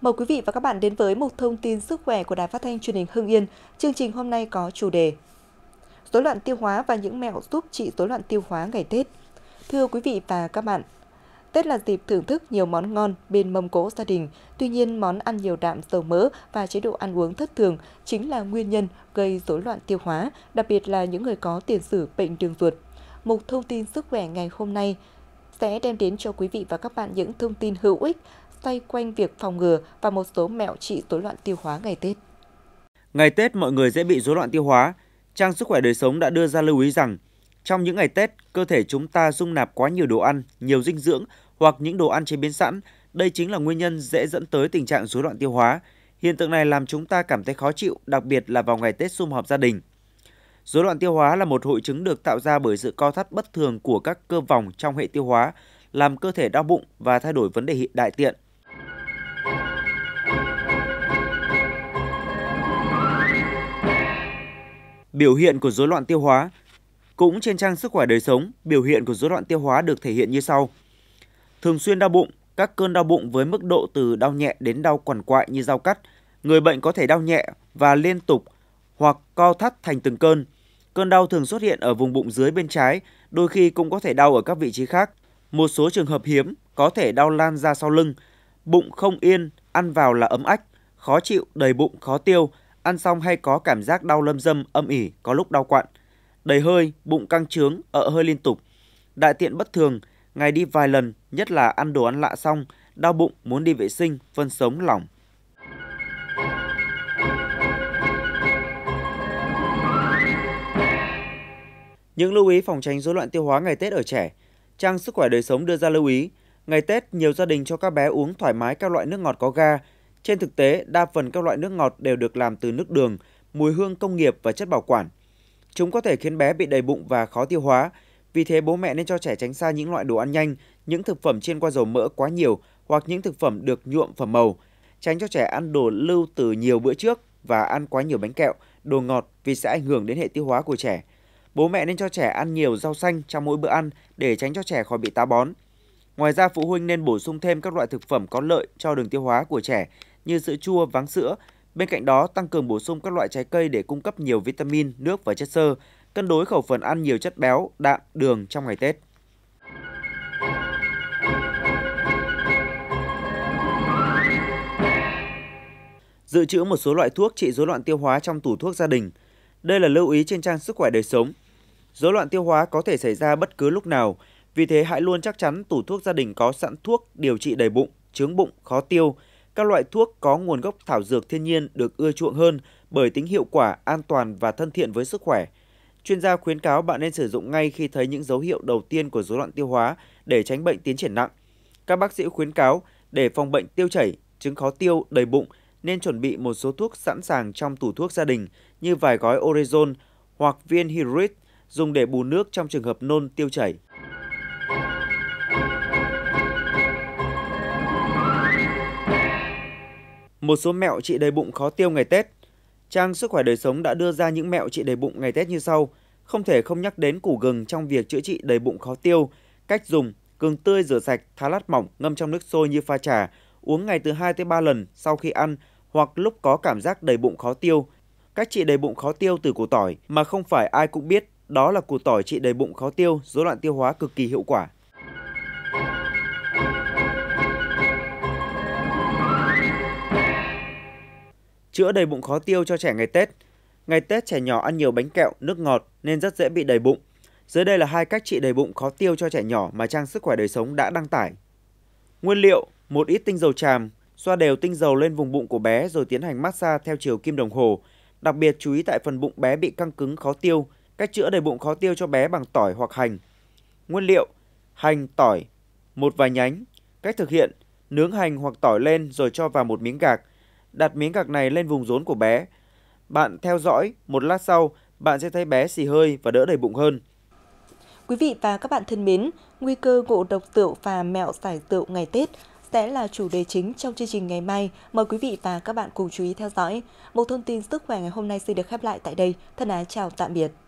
Mời quý vị và các bạn đến với một thông tin sức khỏe của Đài Phát thanh Truyền hình Hưng Yên. Chương trình hôm nay có chủ đề Rối loạn tiêu hóa và những mẹo giúp trị rối loạn tiêu hóa ngày Tết. Thưa quý vị và các bạn, Tết là dịp thưởng thức nhiều món ngon bên mâm cỗ gia đình. Tuy nhiên, món ăn nhiều đạm dầu mỡ và chế độ ăn uống thất thường chính là nguyên nhân gây rối loạn tiêu hóa, đặc biệt là những người có tiền sử bệnh đường ruột. Mục thông tin sức khỏe ngày hôm nay sẽ đem đến cho quý vị và các bạn những thông tin hữu ích xoay quanh việc phòng ngừa và một số mẹo trị rối loạn tiêu hóa ngày Tết. Ngày Tết mọi người dễ bị rối loạn tiêu hóa. Trang Sức khỏe đời sống đã đưa ra lưu ý rằng trong những ngày Tết, cơ thể chúng ta dung nạp quá nhiều đồ ăn, nhiều dinh dưỡng hoặc những đồ ăn chế biến sẵn. Đây chính là nguyên nhân dễ dẫn tới tình trạng rối loạn tiêu hóa. Hiện tượng này làm chúng ta cảm thấy khó chịu, đặc biệt là vào ngày Tết sum họp gia đình. Rối loạn tiêu hóa là một hội chứng được tạo ra bởi sự co thắt bất thường của các cơ vòng trong hệ tiêu hóa, làm cơ thể đau bụng và thay đổi vấn đề đại tiện. biểu hiện của rối loạn tiêu hóa. Cũng trên trang Sức khỏe đời sống, biểu hiện của rối loạn tiêu hóa được thể hiện như sau. Thường xuyên đau bụng, các cơn đau bụng với mức độ từ đau nhẹ đến đau quằn quại như dao cắt. Người bệnh có thể đau nhẹ và liên tục hoặc co thắt thành từng cơn. Cơn đau thường xuất hiện ở vùng bụng dưới bên trái, đôi khi cũng có thể đau ở các vị trí khác. Một số trường hợp hiếm có thể đau lan ra sau lưng, bụng không yên, ăn vào là ấm ách, khó chịu, đầy bụng, khó tiêu, ăn xong hay có cảm giác đau lâm dâm, âm ỉ, có lúc đau quặn, đầy hơi, bụng căng trướng, ợ hơi liên tục, đại tiện bất thường, ngày đi vài lần, nhất là ăn đồ ăn lạ xong, đau bụng, muốn đi vệ sinh, phân sống lỏng. Những lưu ý phòng tránh rối loạn tiêu hóa ngày Tết ở trẻ. Trang Sức khỏe đời sống đưa ra lưu ý, ngày Tết nhiều gia đình cho các bé uống thoải mái các loại nước ngọt có ga, trên thực tế, đa phần các loại nước ngọt đều được làm từ nước đường, mùi hương công nghiệp và chất bảo quản. Chúng có thể khiến bé bị đầy bụng và khó tiêu hóa, vì thế bố mẹ nên cho trẻ tránh xa những loại đồ ăn nhanh, những thực phẩm chiên qua dầu mỡ quá nhiều hoặc những thực phẩm được nhuộm phẩm màu. Tránh cho trẻ ăn đồ lưu từ nhiều bữa trước và ăn quá nhiều bánh kẹo, đồ ngọt vì sẽ ảnh hưởng đến hệ tiêu hóa của trẻ. Bố mẹ nên cho trẻ ăn nhiều rau xanh trong mỗi bữa ăn để tránh cho trẻ khỏi bị táo bón. Ngoài ra, phụ huynh nên bổ sung thêm các loại thực phẩm có lợi cho đường tiêu hóa của trẻ như sữa chua, váng sữa. Bên cạnh đó, tăng cường bổ sung các loại trái cây để cung cấp nhiều vitamin, nước và chất xơ, cân đối khẩu phần ăn nhiều chất béo, đạm, đường trong ngày Tết. Dự trữ một số loại thuốc trị rối loạn tiêu hóa trong tủ thuốc gia đình. Đây là lưu ý trên trang Sức khỏe đời sống. Rối loạn tiêu hóa có thể xảy ra bất cứ lúc nào, vì thế hãy luôn chắc chắn tủ thuốc gia đình có sẵn thuốc điều trị đầy bụng, chướng bụng, khó tiêu, các loại thuốc có nguồn gốc thảo dược thiên nhiên được ưa chuộng hơn bởi tính hiệu quả, an toàn và thân thiện với sức khỏe. Chuyên gia khuyến cáo bạn nên sử dụng ngay khi thấy những dấu hiệu đầu tiên của rối loạn tiêu hóa để tránh bệnh tiến triển nặng. Các bác sĩ khuyến cáo để phòng bệnh tiêu chảy, chứng khó tiêu, đầy bụng nên chuẩn bị một số thuốc sẵn sàng trong tủ thuốc gia đình như vài gói Orezon hoặc viên Hirurit dùng để bù nước trong trường hợp nôn tiêu chảy. một số mẹo trị đầy bụng khó tiêu ngày Tết. Trang Sức khỏe đời sống đã đưa ra những mẹo trị đầy bụng ngày Tết như sau. Không thể không nhắc đến củ gừng trong việc chữa trị đầy bụng khó tiêu. Cách dùng, gừng tươi rửa sạch, thái lát mỏng, ngâm trong nước sôi như pha trà, uống ngày từ 2 tới 3 lần sau khi ăn hoặc lúc có cảm giác đầy bụng khó tiêu. Cách trị đầy bụng khó tiêu từ củ tỏi mà không phải ai cũng biết, đó là củ tỏi trị đầy bụng khó tiêu, rối loạn tiêu hóa cực kỳ hiệu quả. chữa đầy bụng khó tiêu cho trẻ ngày Tết. Ngày Tết trẻ nhỏ ăn nhiều bánh kẹo, nước ngọt nên rất dễ bị đầy bụng. Dưới đây là hai cách trị đầy bụng khó tiêu cho trẻ nhỏ mà trang Sức khỏe đời sống đã đăng tải. Nguyên liệu: một ít tinh dầu tràm, xoa đều tinh dầu lên vùng bụng của bé rồi tiến hành massage theo chiều kim đồng hồ. Đặc biệt chú ý tại phần bụng bé bị căng cứng khó tiêu, cách chữa đầy bụng khó tiêu cho bé bằng tỏi hoặc hành. Nguyên liệu: hành, tỏi, một vài nhánh. Cách thực hiện: nướng hành hoặc tỏi lên rồi cho vào một miếng gạc, đặt miếng gạc này lên vùng rốn của bé. Bạn theo dõi, một lát sau, bạn sẽ thấy bé xì hơi và đỡ đầy bụng hơn. Quý vị và các bạn thân mến, nguy cơ ngộ độc rượu và mẹo giải rượu ngày Tết sẽ là chủ đề chính trong chương trình ngày mai. Mời quý vị và các bạn cùng chú ý theo dõi. Một thông tin sức khỏe ngày hôm nay xin được khép lại tại đây. Thân ái chào tạm biệt.